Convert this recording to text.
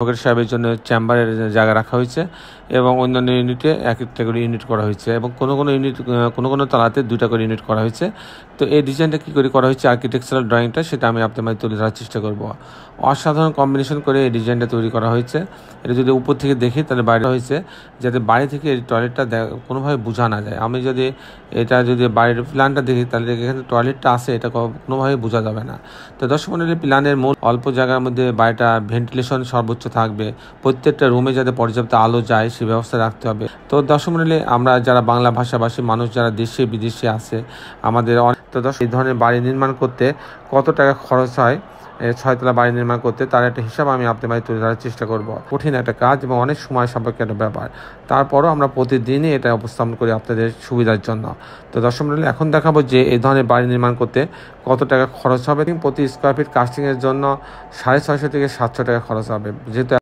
ভকের সাহেবের জন্য চেম্বারের জায়গা রাখা হয়েছে এবং অন্যান্য ইউনিটে এক একটা করে ইউনিট করা হয়েছে এবং কোনো কোনো ইউনিট কোনো কোনো তালাতে দুইটা করে ইউনিট করা হয়েছে তো এই ডিজাইনটা কী করে করা হয়েছে আর্কিটেকচারাল ড্রয়িংটা সেটা আমি আপনার তুলে ধরার চেষ্টা করব অসাধারণ কম্বিনেশন করে এই ডিজাইনটা তৈরি করা হয়েছে এটা যদি উপর থেকে দেখি তাহলে বাইরে হয়েছে যাতে বাড়ি থেকে এই টয়লেটটা কোনোভাবে বোঝা না যায় আমি যদি এটা যদি বাড়ির প্ল্যানটা দেখি তাহলে এখানে টয়লেটটা আসে এটা কোনোভাবে বোঝা যাবে না তো দর্শক মন্ডলের প্ল্যানের মূল অল্প জায়গার মধ্যে বাড়িটা ভেন্টিলেশন সর্বোচ্চ ব্যবস্থা থাকবে প্রত্যেকটা রুমে যাতে পর্যাপ্ত আলো যায় সে ব্যবস্থা রাখতে হবে তো দশম মন্ডলী আমরা যারা বাংলা ভাষাভাষী মানুষ যারা দেশে বিদেশে আছে আমাদের তো দশ এই ধরনের বাড়ি নির্মাণ করতে কত টাকা খরচ হয় ছয়তলা বাড়ি নির্মাণ করতে তার একটা হিসাব আমি আপনাদের বাড়ি তুলে ধরার চেষ্টা করব কঠিন একটা কাজ এবং অনেক সময় সম্পর্কে একটা ব্যাপার তারপরও আমরা প্রতিদিনই এটা উপস্থাপন করি আপনাদের সুবিধার জন্য তো দর্শক মন্ডলী এখন দেখাবো যে এই ধরনের বাড়ি নির্মাণ করতে কত টাকা খরচ হবে প্রতি স্কোয়ার ফিট কাস্টিংয়ের জন্য সাড়ে ছয়শো থেকে সাতশো টাকা খরচ হবে যেহেতু